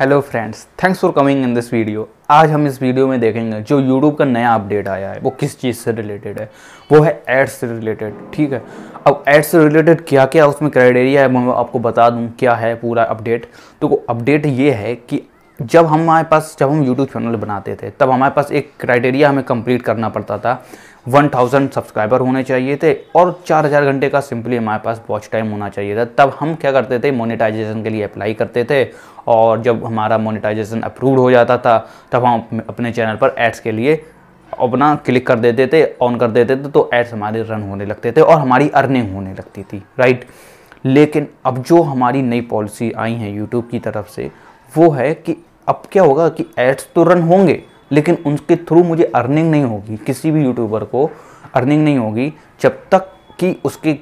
hello friends thanks for coming in this video आज हम इस वीडियो में देखेंगे जो यूट्यूब का नया अपडेट आया है वो किस चीज़ से रिलेटेड है वो है एड्स से रिलेटेड ठीक है अब एड्स से रिलेटेड क्या क्या उसमें क्राइटेरिया है मैं आपको बता दूं क्या है पूरा अपडेट तो अपडेट ये है कि जब हमारे पास जब हम यूट्यूब चैनल बनाते थे तब हमारे पास एक क्राइटेरिया हमें कम्प्लीट करना पड़ता था 1000 सब्सक्राइबर होने चाहिए थे और 4000 घंटे का सिंपली हमारे पास वॉच टाइम होना चाहिए था तब हम क्या करते थे मोनेटाइजेशन के लिए अप्लाई करते थे और जब हमारा मोनेटाइजेशन अप्रूव हो जाता था तब हम अपने चैनल पर एड्स के लिए अपना क्लिक कर देते थे ऑन कर देते थे तो एड्स हमारे रन होने लगते थे और हमारी अर्निंग होने लगती थी राइट लेकिन अब जो हमारी नई पॉलिसी आई है यूट्यूब की तरफ से वो है कि अब क्या होगा कि एड्स तो रन होंगे लेकिन उनके थ्रू मुझे अर्निंग नहीं होगी किसी भी यूट्यूबर को अर्निंग नहीं होगी जब तक कि उसके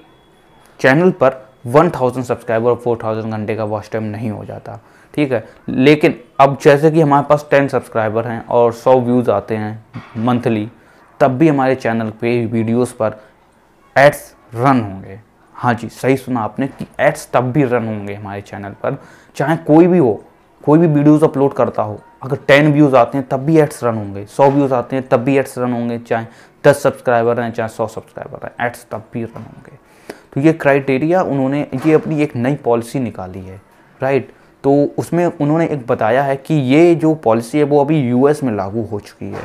चैनल पर 1000 सब्सक्राइबर और 4000 घंटे का वॉच टाइम नहीं हो जाता ठीक है लेकिन अब जैसे कि हमारे पास 10 सब्सक्राइबर हैं और 100 व्यूज़ आते हैं मंथली तब भी हमारे चैनल पे वीडियोस पर एड्स रन होंगे हाँ जी सही सुना आपने कि एड्स तब भी रन होंगे हमारे चैनल पर चाहे कोई भी हो कोई भी वीडियोज़ अपलोड करता हो अगर टेन व्यूज़ आते हैं तब भी एड्स रन होंगे सौ व्यूज़ आते हैं तब भी एड्स रन होंगे चाहे दस सब्सक्राइबर हैं चाहे सौ सब्सक्राइबर हैं एड्स तब भी रन होंगे तो ये क्राइटेरिया उन्होंने ये अपनी एक नई पॉलिसी निकाली है राइट तो उसमें उन्होंने एक बताया है कि ये जो पॉलिसी है वो अभी यू में लागू हो चुकी है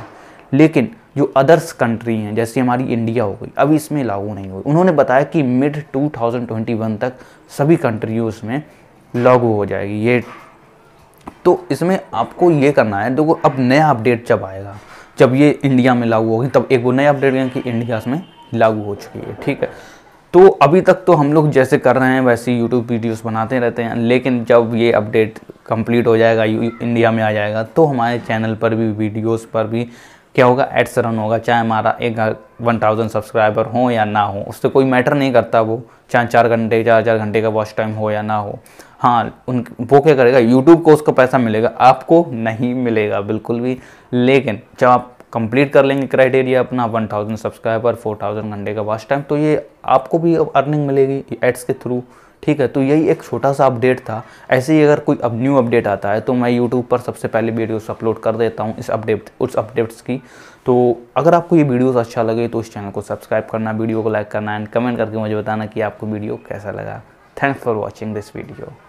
लेकिन जो अदर्स कंट्री हैं जैसे हमारी इंडिया हो गई अभी इसमें लागू नहीं हुई उन्होंने बताया कि मिड 2021 तक सभी कंट्रीज़ में लागू हो जाएगी ये तो इसमें आपको ये करना है देखो अब नया अपडेट जब आएगा जब ये इंडिया में लागू होगी तब एक वो नया अपडेट गया कि इंडिया में लागू हो चुकी है ठीक है तो अभी तक तो हम लोग जैसे कर रहे हैं वैसे यूट्यूब वीडियोस बनाते रहते हैं लेकिन जब ये अपडेट कंप्लीट हो जाएगा इंडिया में आ जाएगा तो हमारे चैनल पर भी वीडियोस पर भी क्या होगा एड्स रन होगा चाहे हमारा एक वन थाउजेंड सब्सक्राइबर हो या ना हो उससे कोई मैटर नहीं करता वो चाहे चार घंटे चार चार घंटे का वॉच टाइम हो या ना हो हाँ उन वो क्या करेगा यूट्यूब को उसका पैसा मिलेगा आपको नहीं मिलेगा बिल्कुल भी लेकिन जब आप कंप्लीट कर लेंगे क्राइटेरिया अपना वन थाउजेंड सब्सक्राइबर थाउजेंड घंटे का वॉच टाइम तो ये आपको भी अब अर्निंग मिलेगी एड्स के थ्रू ठीक है तो यही एक छोटा सा अपडेट था ऐसे ही अगर कोई अब न्यू अपडेट आता है तो मैं यूट्यूब पर सबसे पहले वीडियोस अपलोड कर देता हूँ इस अपडेट उस अपडेट्स की तो अगर आपको ये वीडियोस अच्छा लगे तो इस चैनल को सब्सक्राइब करना वीडियो को लाइक करना एंड कमेंट करके मुझे बताना कि आपको वीडियो कैसा लगा thanks for watching this video